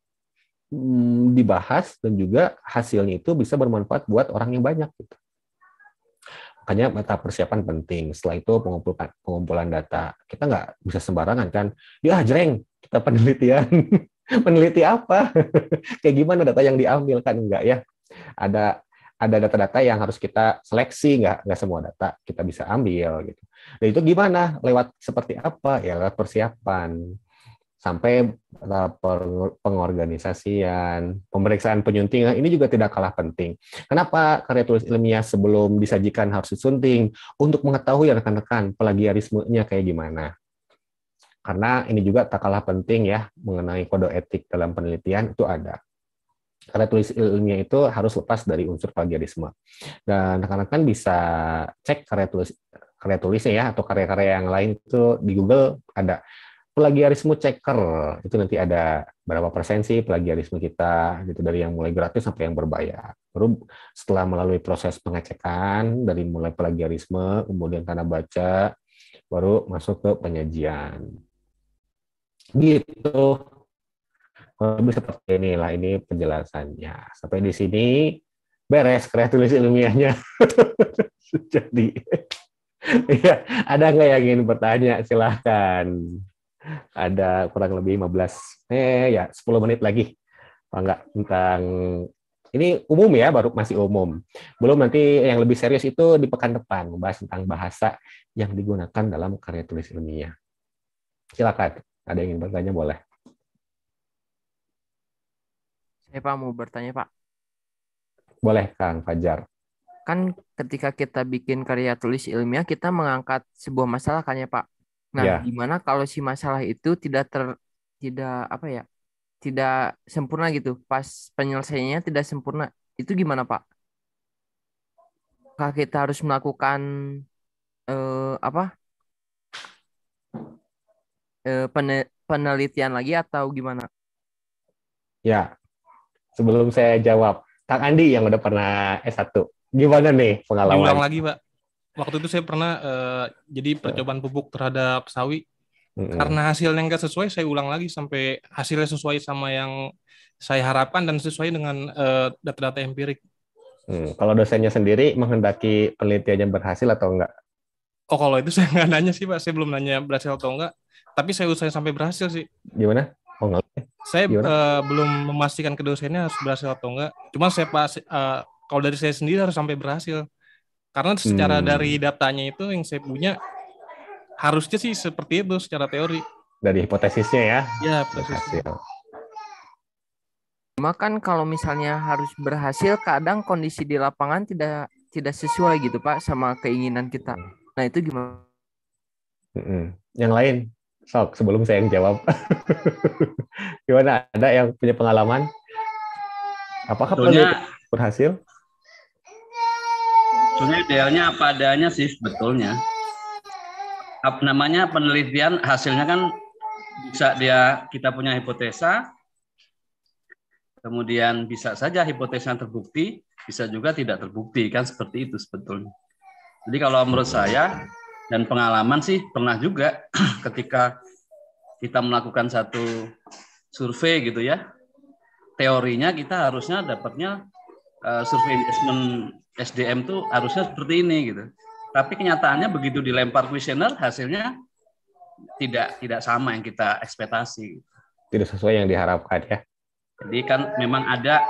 Mm, dibahas dan juga hasilnya itu bisa bermanfaat buat orang yang banyak gitu. Makanya mata persiapan penting. Setelah itu pengumpulan pengumpulan data. Kita nggak bisa sembarangan kan. Ya jreng, kita penelitian. Meneliti [laughs] apa? [laughs] Kayak gimana data yang diambil kan enggak ya? Ada ada data-data yang harus kita seleksi nggak nggak semua data kita bisa ambil gitu. Dan itu gimana? Lewat seperti apa? Ya lewat persiapan sampai pengorganisasian, pemeriksaan penyuntingan nah, ini juga tidak kalah penting. Kenapa karya tulis ilmiah sebelum disajikan harus disunting untuk mengetahui rekan-rekan plagiarismenya kayak gimana? Karena ini juga tak kalah penting ya mengenai kode etik dalam penelitian itu ada. Karya tulis ilmiah itu harus lepas dari unsur plagiarisme. Dan rekan-rekan bisa cek karya tulis karya tulisnya ya atau karya-karya yang lain itu di Google ada plagiarisme checker itu nanti ada berapa persen sih plagiarisme kita gitu dari yang mulai gratis sampai yang berbayar. Baru setelah melalui proses pengecekan dari mulai plagiarisme kemudian karena baca baru masuk ke penyajian. Gitu. Lebih seperti inilah ini penjelasannya. Sampai di sini beres kreativitas tulis ilmiahnya. [laughs] Jadi [laughs] ya ada nggak yang ingin bertanya? Silahkan ada kurang lebih 15 eh ya 10 menit lagi kalau enggak tentang ini umum ya baru masih umum belum nanti yang lebih serius itu di pekan depan membahas tentang bahasa yang digunakan dalam karya tulis ilmiah silakan ada yang ingin bertanya boleh saya pak mau bertanya pak boleh kang Fajar kan ketika kita bikin karya tulis ilmiah kita mengangkat sebuah masalah kan ya pak Nah, yeah. gimana kalau si masalah itu tidak ter tidak apa ya? Tidak sempurna gitu. Pas penyelesaiannya tidak sempurna. Itu gimana, Pak? Apakah kita harus melakukan eh, apa? Eh, penelitian lagi atau gimana? Ya. Sebelum saya jawab, Kang Andi yang udah pernah S1. Gimana nih pengalaman? Diulang lagi, Pak waktu itu saya pernah uh, jadi iya. percobaan pupuk terhadap sawi mm-hmm. karena hasilnya nggak sesuai saya ulang lagi sampai hasilnya sesuai sama yang saya harapkan dan sesuai dengan uh, data-data empirik. Hmm. Kalau dosennya sendiri menghendaki penelitiannya berhasil atau enggak? Oh kalau itu [laughs] saya nggak nanya sih pak, saya belum nanya berhasil atau enggak. Tapi saya usahanya sampai berhasil sih. Gimana? Oh enggak. Saya Gimana? Uh, belum memastikan ke dosennya harus berhasil atau enggak. Cuma saya pas uh, kalau dari saya sendiri harus sampai berhasil. Karena secara hmm. dari datanya itu yang saya punya harusnya sih seperti itu secara teori. Dari hipotesisnya ya. Ya, hipotesis. Cuma kan kalau misalnya harus berhasil kadang kondisi di lapangan tidak tidak sesuai gitu Pak sama keinginan kita. Hmm. Nah, itu gimana? Hmm. Yang lain, sok sebelum saya yang jawab. [laughs] Gimana ada yang punya pengalaman? Apakah Betulnya, berhasil? Sebenarnya idealnya apa adanya sih sebetulnya. Apa namanya penelitian hasilnya kan bisa dia kita punya hipotesa, kemudian bisa saja hipotesa terbukti, bisa juga tidak terbukti kan seperti itu sebetulnya. Jadi kalau menurut saya dan pengalaman sih pernah juga [clears throat] ketika kita melakukan satu survei gitu ya, teorinya kita harusnya dapatnya uh, survei investment SDM tuh harusnya seperti ini gitu. Tapi kenyataannya begitu dilempar kuesioner hasilnya tidak tidak sama yang kita ekspektasi. Gitu. Tidak sesuai yang diharapkan ya. Jadi kan memang ada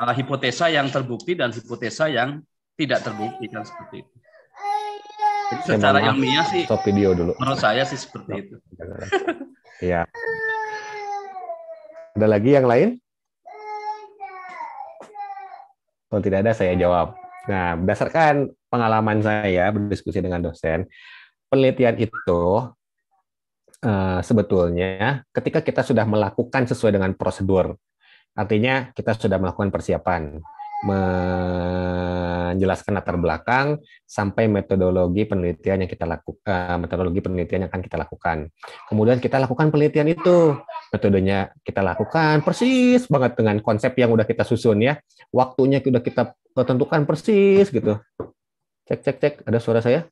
uh, hipotesa yang terbukti dan hipotesa yang tidak terbukti kan seperti itu. Jadi secara ya, ilmiah sih stop video dulu. Menurut saya sih seperti itu. Iya. Ada lagi yang lain? Kalau tidak ada, saya jawab. Nah, berdasarkan pengalaman saya berdiskusi dengan dosen, penelitian itu uh, sebetulnya ketika kita sudah melakukan sesuai dengan prosedur, artinya kita sudah melakukan persiapan, menjelaskan latar belakang sampai metodologi penelitian yang kita lakukan eh, metodologi penelitian yang akan kita lakukan kemudian kita lakukan penelitian itu metodenya kita lakukan persis banget dengan konsep yang udah kita susun ya waktunya sudah kita tentukan persis gitu cek cek cek ada suara saya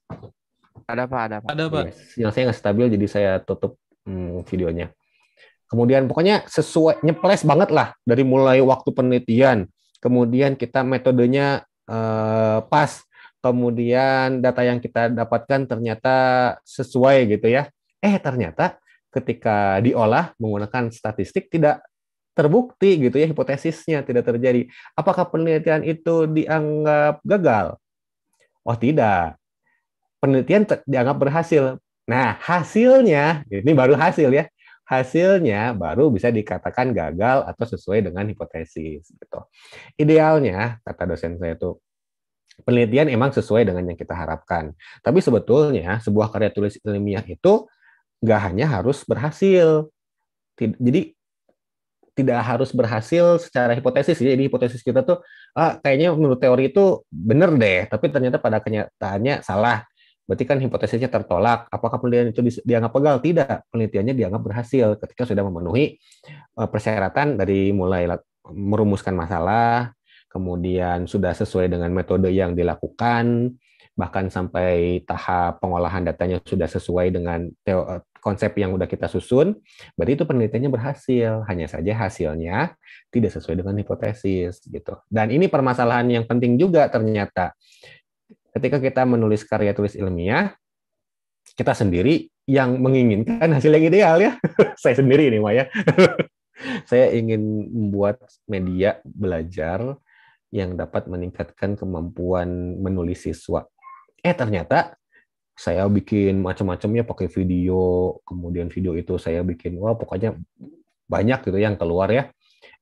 ada pak ada pak ada pak yes. yang saya nggak stabil jadi saya tutup hmm, videonya kemudian pokoknya sesuai nyeples banget lah dari mulai waktu penelitian kemudian kita metodenya eh, pas, kemudian data yang kita dapatkan ternyata sesuai gitu ya. Eh ternyata ketika diolah menggunakan statistik tidak terbukti gitu ya hipotesisnya tidak terjadi. Apakah penelitian itu dianggap gagal? Oh tidak. Penelitian dianggap berhasil. Nah hasilnya ini baru hasil ya hasilnya baru bisa dikatakan gagal atau sesuai dengan hipotesis gitu. Idealnya kata dosen saya itu penelitian emang sesuai dengan yang kita harapkan. Tapi sebetulnya sebuah karya tulis ilmiah itu nggak hanya harus berhasil. jadi tidak harus berhasil secara hipotesis. Jadi hipotesis kita tuh ah, kayaknya menurut teori itu benar deh, tapi ternyata pada kenyataannya salah. Berarti kan hipotesisnya tertolak. Apakah penelitian itu dianggap gagal? Tidak. Penelitiannya dianggap berhasil ketika sudah memenuhi eh, persyaratan dari mulai merumuskan masalah, kemudian sudah sesuai dengan metode yang dilakukan, bahkan sampai tahap pengolahan datanya sudah sesuai dengan eh, konsep yang sudah kita susun, berarti itu penelitiannya berhasil. Hanya saja hasilnya tidak sesuai dengan hipotesis gitu. Dan ini permasalahan yang penting juga ternyata ketika kita menulis karya tulis ilmiah, kita sendiri yang menginginkan hasil yang ideal ya. [laughs] saya sendiri ini Maya. [laughs] saya ingin membuat media belajar yang dapat meningkatkan kemampuan menulis siswa. Eh ternyata saya bikin macam-macamnya pakai video, kemudian video itu saya bikin wah pokoknya banyak gitu yang keluar ya.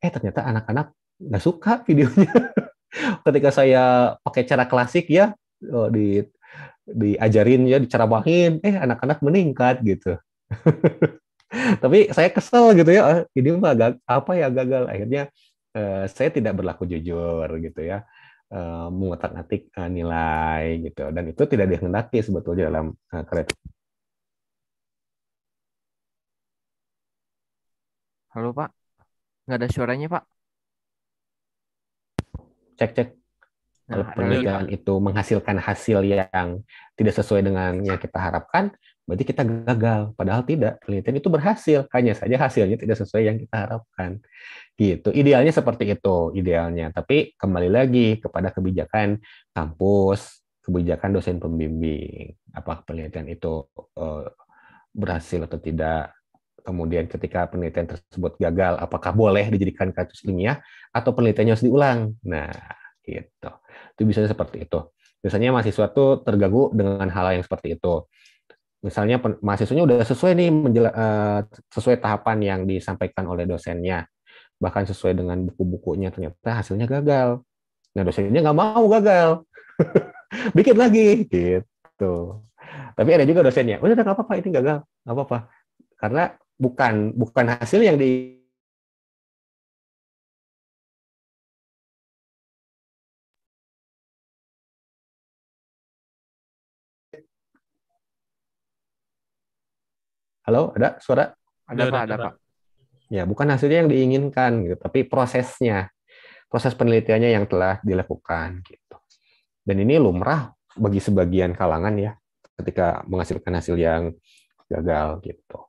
Eh ternyata anak-anak nggak suka videonya. [laughs] Ketika saya pakai cara klasik ya, oh, di diajarin ya diceramahin eh anak-anak meningkat gitu [laughs] tapi saya kesel gitu ya ah, ini mah agak apa ya gagal akhirnya eh, saya tidak berlaku jujur gitu ya eh, mengutak atik eh, nilai gitu dan itu tidak dihendaki sebetulnya dalam eh, kereta halo pak nggak ada suaranya pak cek cek kalau nah, penelitian itu menghasilkan hasil yang tidak sesuai dengan yang kita harapkan, berarti kita gagal. Padahal tidak, penelitian itu berhasil, hanya saja hasilnya tidak sesuai yang kita harapkan. Gitu. Idealnya seperti itu, idealnya. Tapi kembali lagi kepada kebijakan kampus, kebijakan dosen pembimbing. Apakah penelitian itu eh, berhasil atau tidak? Kemudian ketika penelitian tersebut gagal, apakah boleh dijadikan kasus ilmiah atau penelitiannya harus diulang? Nah, Gitu. Itu bisa seperti itu. Biasanya mahasiswa tuh terganggu dengan hal yang seperti itu. Misalnya mahasiswanya udah sesuai nih menjela, uh, sesuai tahapan yang disampaikan oleh dosennya. Bahkan sesuai dengan buku-bukunya ternyata hasilnya gagal. Nah, dosennya nggak mau gagal. Bikin [laughs] lagi gitu. Tapi ada juga dosennya, udah nggak apa-apa ini gagal, nggak apa-apa. Karena bukan bukan hasil yang di Halo, ada suara? Ada, ada Pak, ada, Pak. Ya, bukan hasilnya yang diinginkan gitu, tapi prosesnya. Proses penelitiannya yang telah dilakukan gitu. Dan ini lumrah bagi sebagian kalangan ya ketika menghasilkan hasil yang gagal gitu.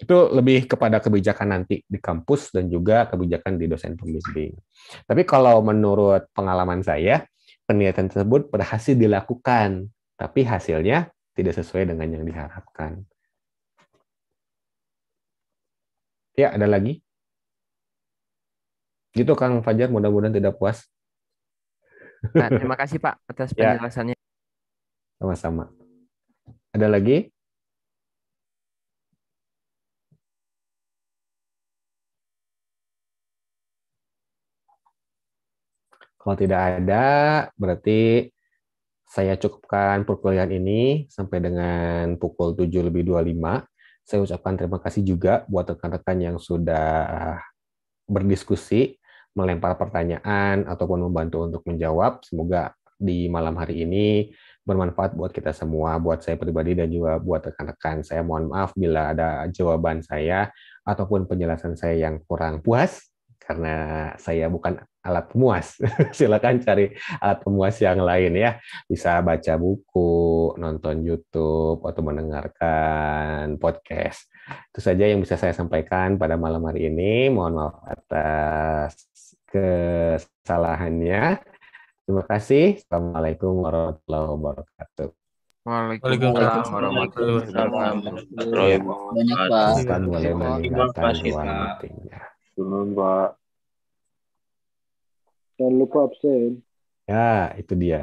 Itu lebih kepada kebijakan nanti di kampus dan juga kebijakan di dosen pembimbing. Tapi kalau menurut pengalaman saya, penelitian tersebut berhasil dilakukan, tapi hasilnya tidak sesuai dengan yang diharapkan. Ya, ada lagi? Gitu Kang Fajar, mudah-mudahan tidak puas. Nah, terima kasih Pak atas ya. penjelasannya. sama Sama-sama. Ada lagi? Kalau tidak ada, berarti saya cukupkan perkuliahan ini sampai dengan pukul 7 lebih 25. Saya ucapkan terima kasih juga buat rekan-rekan yang sudah ah, berdiskusi, melempar pertanyaan, ataupun membantu untuk menjawab. Semoga di malam hari ini bermanfaat buat kita semua, buat saya pribadi dan juga buat rekan-rekan. Saya mohon maaf bila ada jawaban saya ataupun penjelasan saya yang kurang puas karena saya bukan alat pemuas. [laughs] Silakan cari alat pemuas yang lain ya. Bisa baca buku, nonton YouTube, atau mendengarkan podcast. Itu saja yang bisa saya sampaikan pada malam hari ini. Mohon maaf atas kesalahannya. Terima kasih. Assalamualaikum warahmatullahi wabarakatuh. Waalaikumsalam warahmatullahi wabarakatuh. Banyak Pak. Terima kasih Pak. Terima kasih Pak jangan lupa abstain ya itu dia